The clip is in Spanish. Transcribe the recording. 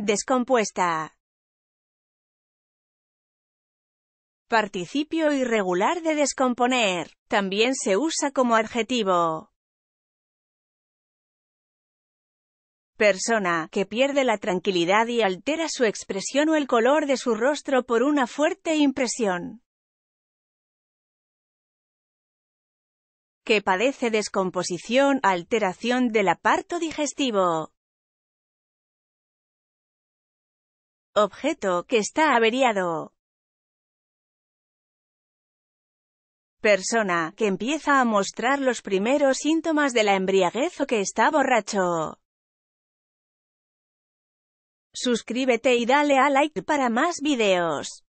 Descompuesta. Participio irregular de descomponer. También se usa como adjetivo. Persona que pierde la tranquilidad y altera su expresión o el color de su rostro por una fuerte impresión. Que padece descomposición, alteración del aparto digestivo. objeto que está averiado. Persona, que empieza a mostrar los primeros síntomas de la embriaguez o que está borracho. Suscríbete y dale a like para más videos.